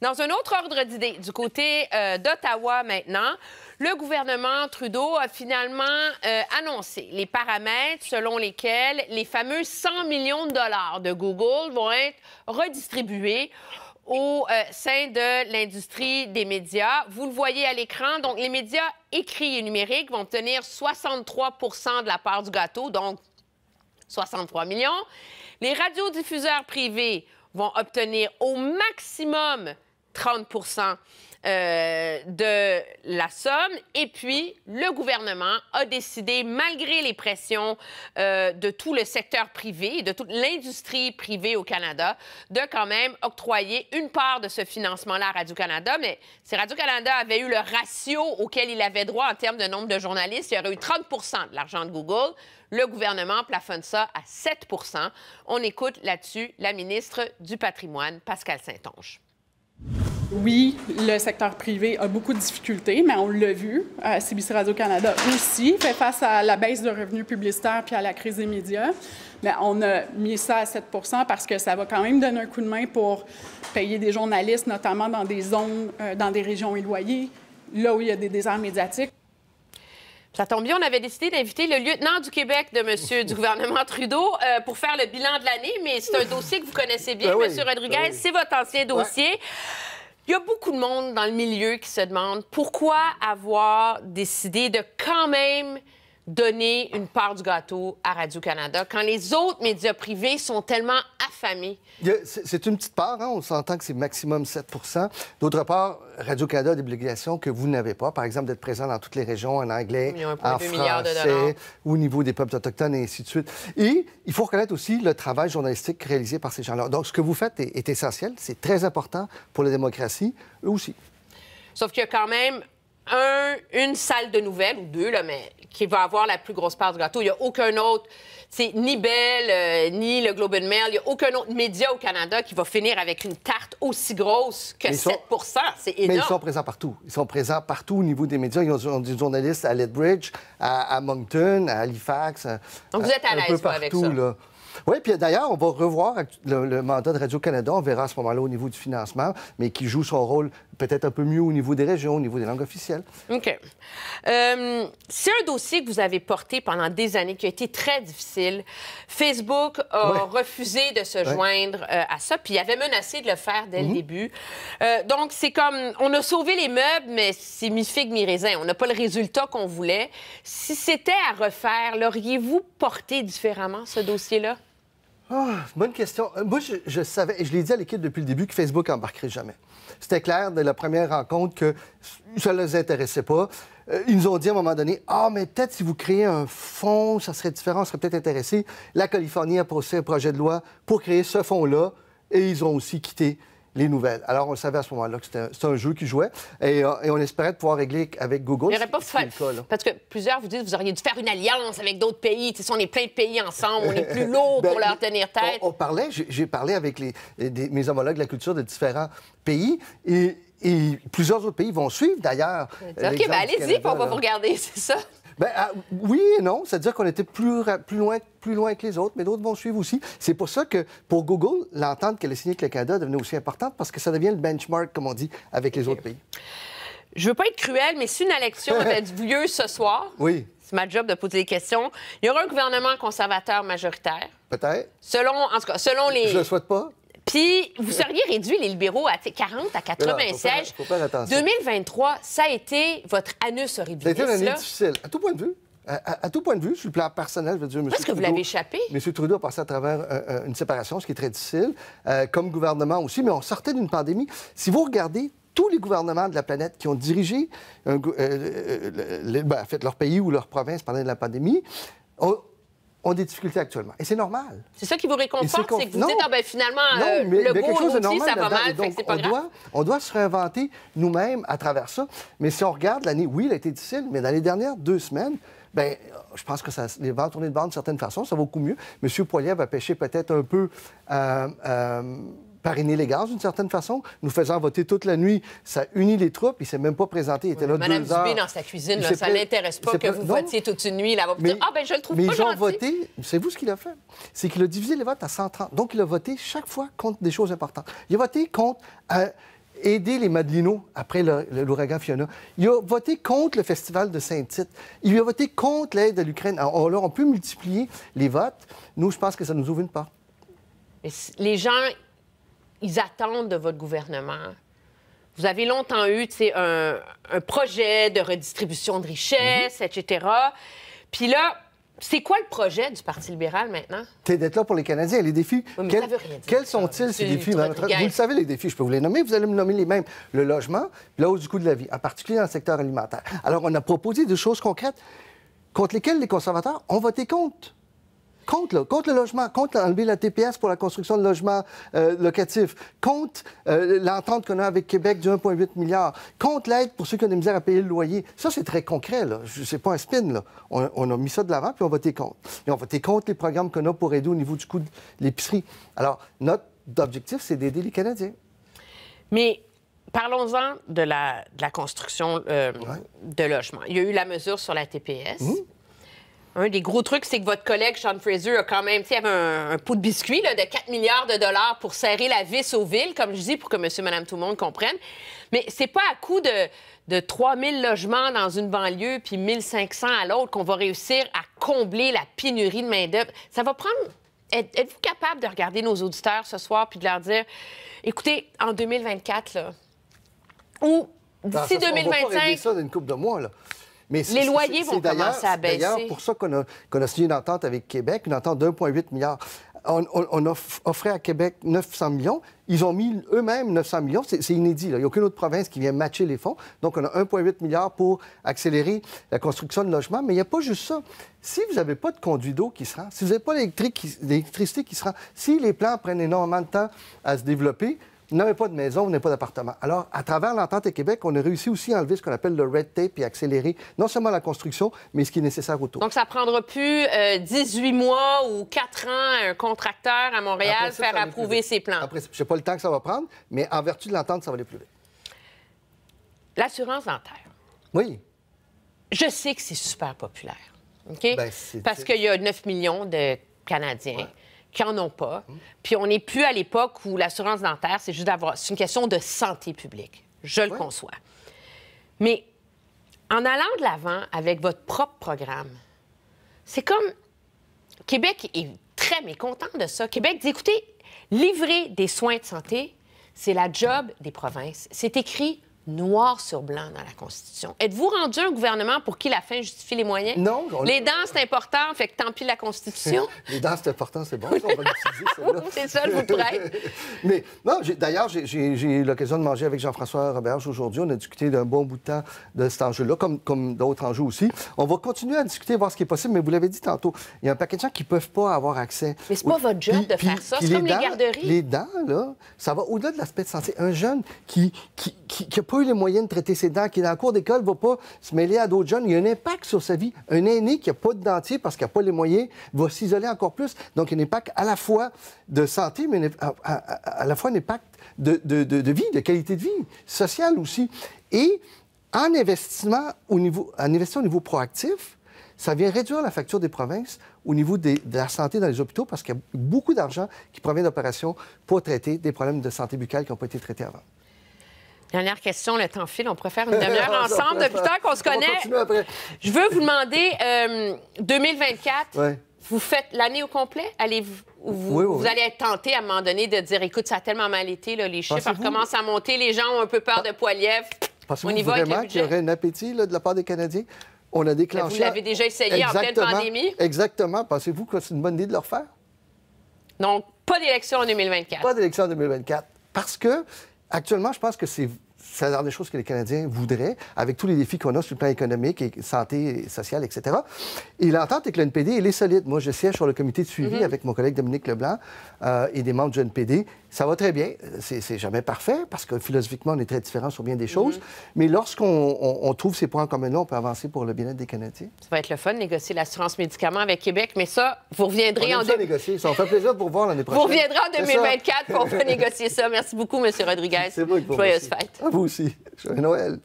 Dans un autre ordre d'idée, du côté euh, d'Ottawa maintenant, le gouvernement Trudeau a finalement euh, annoncé les paramètres selon lesquels les fameux 100 millions de dollars de Google vont être redistribués au euh, sein de l'industrie des médias. Vous le voyez à l'écran, donc les médias écrits et numériques vont obtenir 63 de la part du gâteau, donc 63 millions. Les radiodiffuseurs privés vont obtenir au maximum 30 euh, de la somme. Et puis, le gouvernement a décidé, malgré les pressions euh, de tout le secteur privé, de toute l'industrie privée au Canada, de quand même octroyer une part de ce financement-là à Radio-Canada. Mais si Radio-Canada avait eu le ratio auquel il avait droit en termes de nombre de journalistes, il y aurait eu 30 de l'argent de Google. Le gouvernement plafonne ça à 7 On écoute là-dessus la ministre du Patrimoine, Pascal Saint-Onge oui, le secteur privé a beaucoup de difficultés, mais on l'a vu. CBC euh, Radio-Canada aussi fait face à la baisse de revenus publicitaires puis à la crise des médias. Mais on a mis ça à 7 parce que ça va quand même donner un coup de main pour payer des journalistes, notamment dans des zones, euh, dans des régions éloignées, là où il y a des déserts médiatiques. Ça tombe bien, on avait décidé d'inviter le lieutenant du Québec de monsieur du gouvernement Trudeau euh, pour faire le bilan de l'année, mais c'est un dossier que vous connaissez bien, M. Ben monsieur Rodriguez, ben c'est votre ancien dossier. Il y a beaucoup de monde dans le milieu qui se demande pourquoi avoir décidé de quand même donner une part du gâteau à Radio-Canada quand les autres médias privés sont tellement affamés? C'est une petite part, hein. on s'entend que c'est maximum 7 D'autre part, Radio-Canada a des obligations que vous n'avez pas, par exemple d'être présent dans toutes les régions en anglais, en français, au niveau des peuples autochtones et ainsi de suite. Et il faut reconnaître aussi le travail journalistique réalisé par ces gens-là. Donc, ce que vous faites est, est essentiel, c'est très important pour la démocratie, eux aussi. Sauf qu'il y a quand même un, une salle de nouvelles, ou deux, là, mais qui va avoir la plus grosse part du gâteau. Il n'y a aucun autre, ni Bell, euh, ni le Globe and Mail, il n'y a aucun autre média au Canada qui va finir avec une tarte aussi grosse que sont... 7 C'est énorme. Mais ils sont présents partout. Ils sont présents partout au niveau des médias. Ils ont, des journalistes à Lethbridge, à, Moncton, à Halifax. Donc vous êtes à l'aise avec ça. Oui, puis d'ailleurs, on va revoir le, mandat de Radio-Canada. On verra à ce moment-là au niveau du financement, mais qui joue son rôle peut-être un peu mieux au niveau des régions, au niveau des langues officielles. OK. Euh, c'est un dossier que vous avez porté pendant des années qui a été très difficile. Facebook a refusé de se joindre euh, à ça, puis il avait menacé de le faire dès le mhm. début. Euh, donc, c'est comme, on a sauvé les meubles, mais c'est mi-figue, mi-raisin. On n'a pas le résultat qu'on voulait. Si c'était à refaire, l'auriez-vous porté différemment, ce dossier-là? Ah, bonne question. Euh, moi, je, savais, et je l'ai dit à l'équipe depuis le début, que Facebook n'embarquerait jamais. C'était clair dès la première rencontre que ça ne les intéressait pas. Euh, ils nous ont dit à un moment donné, ah, mais peut-être si vous créez un fonds, ça serait différent, ça serait peut-être intéressé. La Californie a posé un projet de loi pour créer ce fonds-là, et ils ont aussi quitté les nouvelles. Alors, on savait à ce moment-là que c'était un, jeu qui jouait euh, et, on espérait pouvoir régler avec Google. Il pas fait, parce que plusieurs vous disent vous auriez dû faire une alliance avec d'autres pays. Tu sais, on est plein de pays ensemble, on est plus lourd pour ben, leur tenir tête. On, parlait, j'ai parlé avec les, mes homologues de la culture de différents pays et, plusieurs autres pays vont suivre d'ailleurs. OK, ben allez-y, on va vous regarder, c'est ça. Ben, ah, oui et non, c'est-à-dire qu'on était plus, loin, plus loin que les autres, mais d'autres vont suivre aussi. C'est pour ça que pour Google, l'entente qu'elle a signée avec le Canada devenait aussi importante parce que ça devient le benchmark, comme on dit, avec les autres pays. Je veux pas être cruel, mais si une élection avait lieu ce soir, c'est ma job de poser des questions, il y aura un gouvernement conservateur majoritaire. Peut-être. Selon, en tout cas, selon les. Je le souhaite pas. Puis vous seriez réduit, les libéraux, à 40 à 80 ah, sièges. 2023, ça a été votre anus horrible. Ça a été une année difficile, à tout point de vue. À, tout point de vue, sur le plan personnel, je veux dire, M. est-ce que vous l'avez échappé. M. Trudeau a passé à travers euh, euh, une séparation, ce qui est très difficile, euh, comme gouvernement aussi, mais on sortait d'une pandémie. Si vous regardez tous les gouvernements de la planète qui ont dirigé ben, fait, leur pays ou leur province pendant la pandémie, ont des difficultés actuellement. Et c'est normal. C'est ça qui vous réconforte, c'est que vous dites, ah ben finalement, euh, le beau, aussi, ça va mal, fait pas on, Doit, on doit se réinventer nous-mêmes à travers ça. Mais si on regarde l'année, oui, elle a été difficile, mais dans les dernières deux semaines, ben, je pense que ça, les va tourner de bande, d'une certaine façon, ça vaut beaucoup mieux. M. Poilier va pêcher peut-être un peu... Euh, euh, par inélégance, d'une certaine façon, nous faisant voter toute la nuit. Ça unit les troupes. Il ne s'est même pas présenté. Il était là Madame deux heures. Dubé, dans sa cuisine, ça ne l'intéresse pas que vous votiez toute une nuit. Là, mais, ah, ben, je le trouve mais ils ont voté. C'est vous ce qu'il a fait. C'est qu'il a divisé les votes à 130. Donc, il a voté chaque fois contre des choses importantes. Il a voté contre... Euh, aider les Madelinos après l'ouragan Fiona. Il a voté contre le festival de Saint-Tite. Il a voté contre l'aide à l'Ukraine. Alors, ah, oh, on peut multiplier les votes. Nous, je pense que ça nous ouvre une porte. Les gens ils attendent de votre gouvernement? Vous avez longtemps eu un, un projet de redistribution de richesses, mhm. etc. Puis là, c'est quoi le projet du Parti libéral maintenant? C'est d'être là pour les Canadiens. Les défis, quels sont-ils, ces défis? Vous le savez, les défis, je peux vous les nommer. Vous allez me nommer les mêmes. Le logement, la hausse du coût de la vie, en particulier dans le secteur alimentaire. Alors, on a proposé des choses concrètes contre lesquelles les conservateurs ont voté contre contre, le logement, contre enlever la TPS pour la construction de logements euh, locatifs, contre euh, l'entente qu'on a avec Québec du 1,8 milliard, contre l'aide pour ceux qui ont des misères à payer le loyer. Ça, c'est très concret. Ce n'est pas un spin. Là. On, a mis ça de l'avant, puis on votait contre. Et on votait contre les programmes qu'on a pour aider au niveau du coût de l'épicerie. Alors, notre objectif, c'est d'aider les Canadiens. Mais parlons-en de la, construction euh, de logements. Il y a eu la mesure sur la TPS. Mmh un des gros trucs, c'est que votre collègue Sean Fraser a quand même, tu un, pot de biscuit de 4 milliards de dollars pour serrer la vis aux villes, comme je dis, pour que monsieur, madame, tout le monde comprenne. Mais c'est pas à coup de, de 3000 logements dans une banlieue puis 1500 à l'autre qu'on va réussir à combler la pénurie de main-d'œuvre. Ça va prendre. Êtes-vous capable de regarder nos auditeurs ce soir puis de leur dire écoutez, en 2024, là, ou ben, d'ici 2025. On va ça d'une coupe de mois, là les loyers vont commencer à baisser. D'ailleurs, pour ça qu'on a, signé une entente avec Québec, une entente de 1,8 milliard. On, offrait à Québec 900 millions. Ils ont mis eux-mêmes 900 millions. C'est inédit. Il n'y a aucune autre province qui vient matcher les fonds. Donc, on a 1,8 milliard pour accélérer la construction de logements. Mais il n'y a pas juste ça. Si vous n'avez pas de conduit d'eau qui se si vous n'avez pas d'électricité qui, qui se si les plans prennent énormément de temps à se développer, vous n'avez pas de maison, vous n'avez pas d'appartement. Alors, à travers l'entente et Québec, on a réussi aussi à enlever ce qu'on appelle le red tape et accélérer non seulement la construction, mais ce qui est nécessaire autour. Donc, ça prendra plus 18 euh, mois ou 4 ans à un contracteur à Montréal faire approuver ses plans. Après, je ne sais pas le temps que ça va prendre, mais en vertu de l'entente, ça va aller plus vite. L'assurance dentaire. Oui. Je sais que c'est super populaire. OK? Ben, Parce qu'il y a 9 millions de Canadiens qui n'en ont pas. Puis on n'est plus à l'époque où l'assurance dentaire, c'est juste d'avoir. C'est une question de santé publique. Je le conçois. Mais en allant de l'avant avec votre propre programme, c'est comme. Québec est très mécontent de ça. Québec dit écoutez, livrer des soins de santé, c'est la job des provinces. C'est écrit noir sur blanc dans la Constitution. Êtes-vous rendu un gouvernement pour qui la fin justifie les moyens? Non. Les dents, c'est important, fait que tant pis la Constitution. les dents, c'est important, c'est bon, on va c'est ça, je vous prête. Mais non, d'ailleurs, j'ai eu l'occasion de manger avec Jean-François Roberge aujourd'hui. On a discuté d'un bon bout de temps de cet enjeu-là, comme, comme d'autres enjeux aussi. On va continuer à discuter, voir ce qui est possible, mais vous l'avez dit tantôt, il y a un paquet de gens qui ne peuvent pas avoir accès. Mais c'est pas votre job de faire ça, c'est comme les, garderies. Les dents, là, ça va au-delà de l'aspect de santé. Un jeune qui qui, qui, qui pas les moyens de traiter ses dents, qui, dans en cours d'école, ne va pas se mêler à d'autres jeunes. Il y a un impact sur sa vie. Un aîné qui n'a pas de dentier parce qu'il n'a pas les moyens va s'isoler encore plus. Donc, il y a un impact à la fois de santé, mais à, la fois un impact de, vie, de qualité de vie, sociale aussi. Et en, investissement au niveau, en investissant au niveau proactif, ça vient réduire la facture des provinces au niveau de la santé dans les hôpitaux parce qu'il y a beaucoup d'argent qui provient d'opérations pour traiter des problèmes de santé buccale qui n'ont pas été traités avant. Dernière question, le temps file, on pourrait faire une demi-heure ensemble depuis tant qu'on se connaît. Je veux vous demander, 2024, euh, vous faites l'année au complet? Allez, vous, allez être tenté à un moment donné de dire, écoute, ça a tellement mal été, là, les chiffres commencent à monter, les gens ont un peu peur ah. de poilièvre. Pensez-vous vraiment qu'il y aurait un appétit de la part des Canadiens? On a ben, déclenché... Vous l'avez déjà essayé en pleine pandémie? Exactement. Pensez-vous que c'est une bonne idée de le refaire? Donc, pas d'élection en 2024. Pas d'élection en 2024. Parce que Actuellement, je pense que c'est c'est la des choses que les Canadiens voudraient, avec tous les défis qu'on a sur le plan économique et santé, sociale, etc. Et l'entente avec le NPD, elle est solide. Moi, je siège sur le comité de suivi mhm. avec mon collègue Dominique Leblanc euh, et des membres du NPD. Ça va très bien. C'est jamais parfait parce que philosophiquement, on est très différents sur bien des mhm. choses. Mais lorsqu'on trouve ces points en commun on peut avancer pour le bien-être des Canadiens. Ça va être le fun, de négocier l'assurance médicaments avec Québec. Mais ça, vous reviendrez on en... Ça négocier. Ça, on fait plaisir pour voir l'année prochaine. Vous reviendrez en 2024 pour négocier ça. Merci beaucoup, M. Rodriguez. C'est Joyeuse pussy, soy Noel.